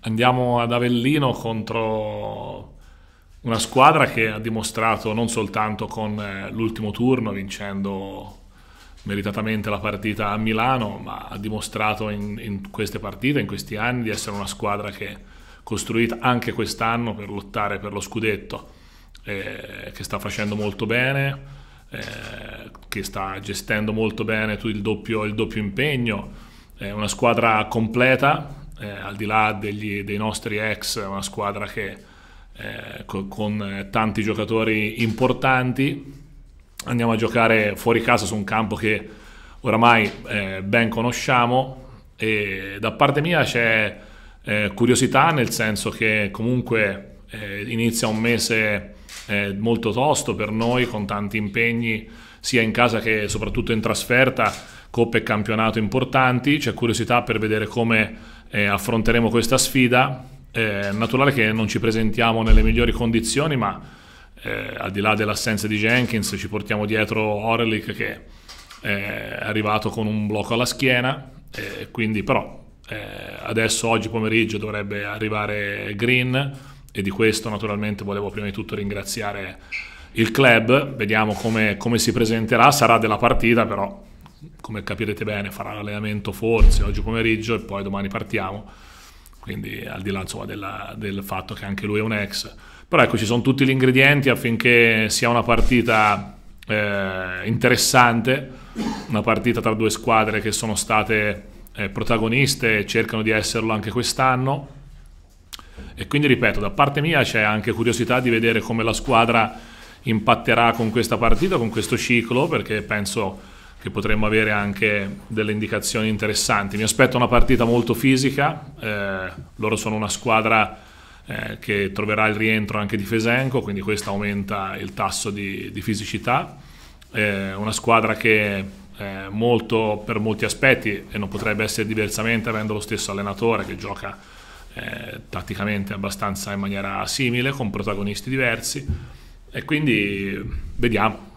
andiamo ad Avellino contro una squadra che ha dimostrato non soltanto con eh, l'ultimo turno vincendo meritatamente la partita a Milano, ma ha dimostrato in, in, queste partite, in questi anni, di essere una squadra che è costruita anche quest'anno per lottare per lo scudetto, eh, che sta facendo molto bene, eh, che sta gestendo molto bene il doppio, il doppio impegno, è una squadra completa eh, al di là degli, dei nostri ex, è una squadra che eh, con, con eh, tanti giocatori importanti andiamo a giocare fuori casa su un campo che oramai eh, ben conosciamo e da parte mia c'è eh, curiosità nel senso che comunque eh, inizia un mese eh, molto tosto per noi con tanti impegni sia in casa che soprattutto in trasferta coppe e campionato importanti, c'è curiosità per vedere come eh, affronteremo questa sfida. Eh, è eh, naturale che non ci presentiamo nelle migliori condizioni, ma eh, al di là dell'assenza di Jenkins ci portiamo dietro Orlik che eh, è arrivato con un blocco alla schiena, eh, quindi però adesso oggi pomeriggio dovrebbe arrivare Green e di questo naturalmente volevo prima di tutto ringraziare il club, vediamo come, come si presenterà, sarà della partita però come capirete bene, farà l'allenamento forse oggi pomeriggio e poi domani partiamo. Quindi al di là insomma, della, del fatto che anche lui è un ex. Però ecco, ci sono tutti gli ingredienti affinché sia una partita eh, interessante, una partita tra due squadre che sono state eh, protagoniste e cercano di esserlo anche quest'anno. E quindi ripeto, da parte mia c'è anche curiosità di vedere come la squadra impatterà con questa partita, con questo ciclo, perché penso che potremmo avere anche delle indicazioni interessanti. Mi aspetto una partita molto fisica, eh, loro sono una squadra eh, che troverà il rientro anche di Fesenco, quindi questo aumenta il tasso di, di fisicità, eh, una squadra che eh, molto, per molti aspetti, e non potrebbe essere diversamente avendo lo stesso allenatore che gioca eh, tatticamente abbastanza in maniera simile, con protagonisti diversi, e quindi vediamo.